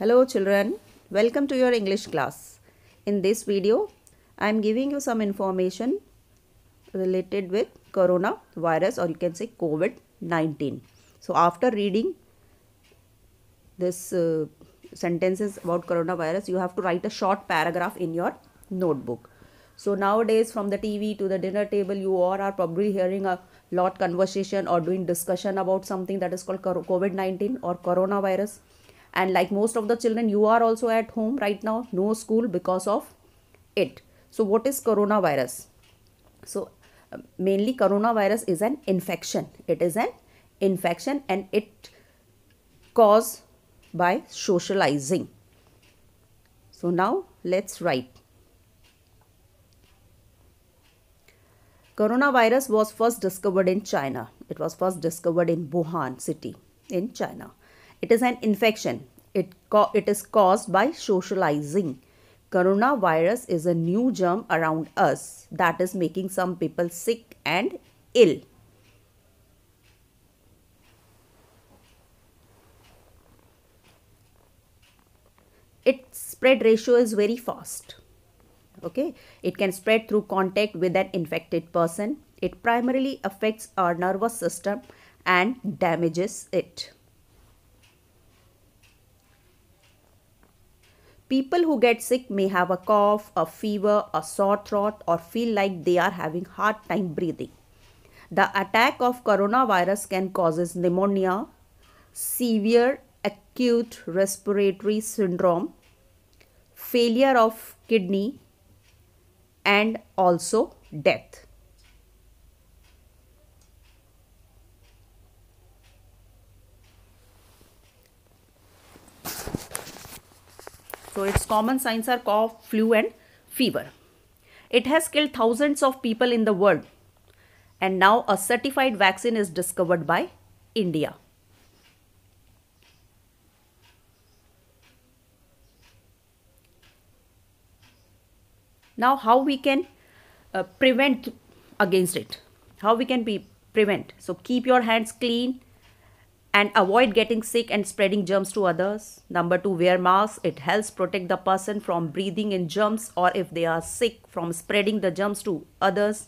Hello children, welcome to your English class. In this video, I am giving you some information related with coronavirus or you can say COVID-19. So after reading this uh, sentences about coronavirus, you have to write a short paragraph in your notebook. So nowadays from the TV to the dinner table, you all are probably hearing a lot conversation or doing discussion about something that is called COVID-19 or coronavirus and like most of the children you are also at home right now no school because of it so what is coronavirus so uh, mainly coronavirus is an infection it is an infection and it caused by socializing so now let's write coronavirus was first discovered in china it was first discovered in wuhan city in china it is an infection. It, it is caused by socializing. Coronavirus is a new germ around us that is making some people sick and ill. Its spread ratio is very fast. Okay, it can spread through contact with an infected person. It primarily affects our nervous system and damages it. People who get sick may have a cough, a fever, a sore throat or feel like they are having hard time breathing. The attack of coronavirus can cause pneumonia, severe acute respiratory syndrome, failure of kidney and also death. So its common signs are cough, flu and fever. It has killed thousands of people in the world. And now a certified vaccine is discovered by India. Now how we can uh, prevent against it. How we can be prevent. So keep your hands clean and avoid getting sick and spreading germs to others. Number two, wear masks. It helps protect the person from breathing in germs or if they are sick from spreading the germs to others.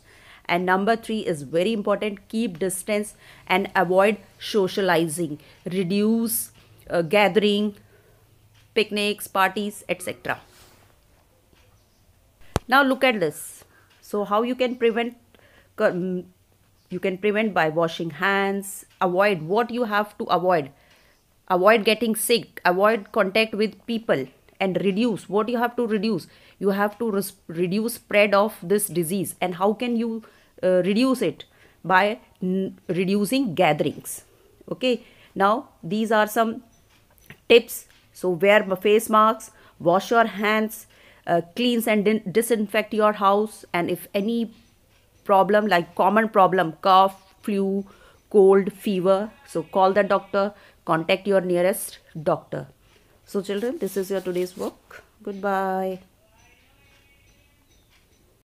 And number three is very important keep distance and avoid socializing, reduce uh, gathering, picnics, parties, etc. Now, look at this. So, how you can prevent um, you can prevent by washing hands avoid what you have to avoid avoid getting sick avoid contact with people and reduce what you have to reduce you have to reduce spread of this disease and how can you uh, reduce it by reducing gatherings okay now these are some tips so wear face masks wash your hands uh, cleanse and disinfect your house and if any problem like common problem cough, flu, cold, fever. So call the doctor, contact your nearest doctor. So children, this is your today's work. Goodbye.